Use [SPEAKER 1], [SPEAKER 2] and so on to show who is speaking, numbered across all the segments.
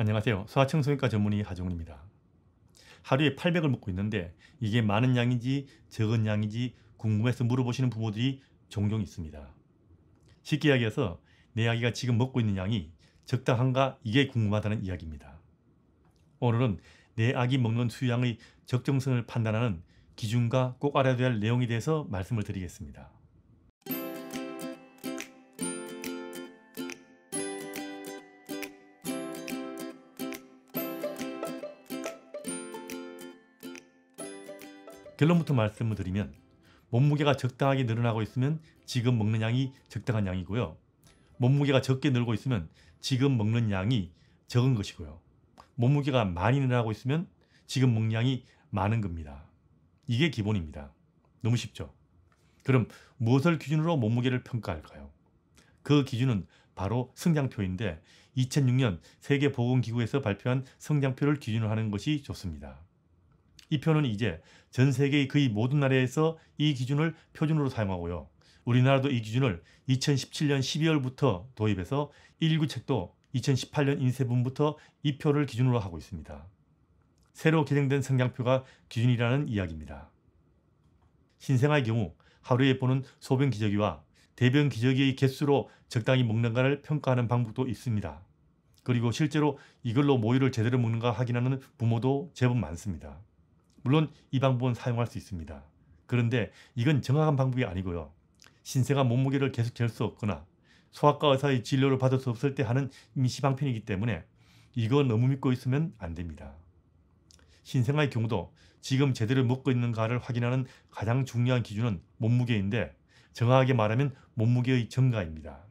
[SPEAKER 1] 안녕하세요. 소아청 소년과 전문의 하정훈입니다. 하루에 800을 먹고 있는데 이게 많은 양인지 적은 양인지 궁금해서 물어보시는 부모들이 종종 있습니다. 쉽게 이야기해서 내 아기가 지금 먹고 있는 양이 적당한가 이게 궁금하다는 이야기입니다. 오늘은 내 아기 먹는 수양의 적정성을 판단하는 기준과 꼭 알아야 할 내용에 대해서 말씀을 드리겠습니다. 결론부터 말씀을 드리면 몸무게가 적당하게 늘어나고 있으면 지금 먹는 양이 적당한 양이고요. 몸무게가 적게 늘고 있으면 지금 먹는 양이 적은 것이고요. 몸무게가 많이 늘어나고 있으면 지금 먹는 양이 많은 겁니다. 이게 기본입니다. 너무 쉽죠? 그럼 무엇을 기준으로 몸무게를 평가할까요? 그 기준은 바로 성장표인데 2006년 세계보건기구에서 발표한 성장표를 기준으로 하는 것이 좋습니다. 이 표는 이제 전 세계의 거의 모든 나라에서 이 기준을 표준으로 사용하고요. 우리나라도 이 기준을 2017년 12월부터 도입해서 119 책도 2018년 인쇄분부터이 표를 기준으로 하고 있습니다. 새로 개정된 성장표가 기준이라는 이야기입니다. 신생아의 경우 하루에 보는 소변 기저귀와 대변 기저귀의 개수로 적당히 먹는가를 평가하는 방법도 있습니다. 그리고 실제로 이걸로 모유를 제대로 먹는가 확인하는 부모도 제법 많습니다. 물론 이 방법은 사용할 수 있습니다. 그런데 이건 정확한 방법이 아니고요. 신세가 몸무게를 계속 잴 수 없거나 소아과 의사의 진료를 받을 수 없을 때 하는 임시방편이기 때문에 이거 너무 믿고 있으면 안 됩니다. 신생아의 경우도 지금 제대로 먹고 있는가를 확인하는 가장 중요한 기준은 몸무게인데 정확하게 말하면 몸무게의 증가입니다.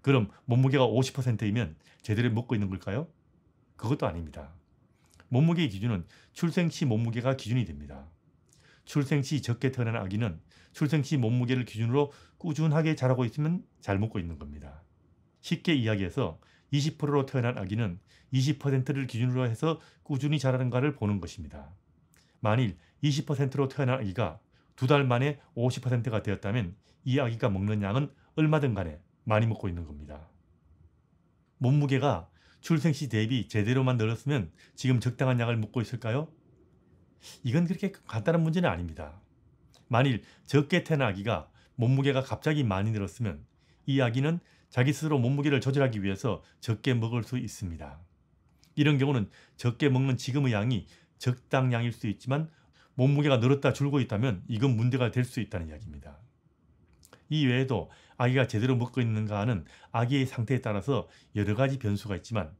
[SPEAKER 1] 그럼 몸무게가 50%이면 제대로 먹고 있는 걸까요? 그것도 아닙니다. 몸무게의 기준은 출생시 몸무게가 기준이 됩니다. 출생시 적게 태어난 아기는 출생시 몸무게를 기준으로 꾸준하게 자라고 있으면 잘 먹고 있는 겁니다. 쉽게 이야기해서 20%로 태어난 아기는 20%를 기준으로 해서 꾸준히 자라는가를 보는 것입니다. 만일 20%로 태어난 아기가 두 달 만에 50%가 되었다면 이 아기가 먹는 양은 얼마든 간에 많이 먹고 있는 겁니다. 몸무게가 출생시 대비 제대로만 늘었으면 지금 적당한 약을 먹고 있을까요? 이건 그렇게 간단한 문제는 아닙니다. 만일 적게 태어난 아기가 몸무게가 갑자기 많이 늘었으면 이 아기는 자기 스스로 몸무게를 조절하기 위해서 적게 먹을 수 있습니다. 이런 경우는 적게 먹는 지금의 양이 적당량일 수 있지만 몸무게가 늘었다 줄고 있다면 이건 문제가 될 수 있다는 이야기입니다. 이 외에도 아기가 제대로 먹고 있는가 하는 아기의 상태에 따라서 여러 가지 변수가 있지만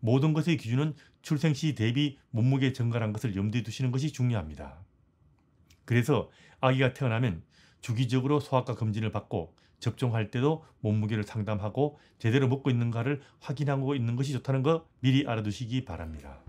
[SPEAKER 1] 모든 것의 기준은 출생 시 대비 몸무게 증가란 것을 염두에 두시는 것이 중요합니다. 그래서 아기가 태어나면 주기적으로 소아과 검진을 받고 접종할 때도 몸무게를 상담하고 제대로 먹고 있는가를 확인하고 있는 것이 좋다는 거 미리 알아두시기 바랍니다.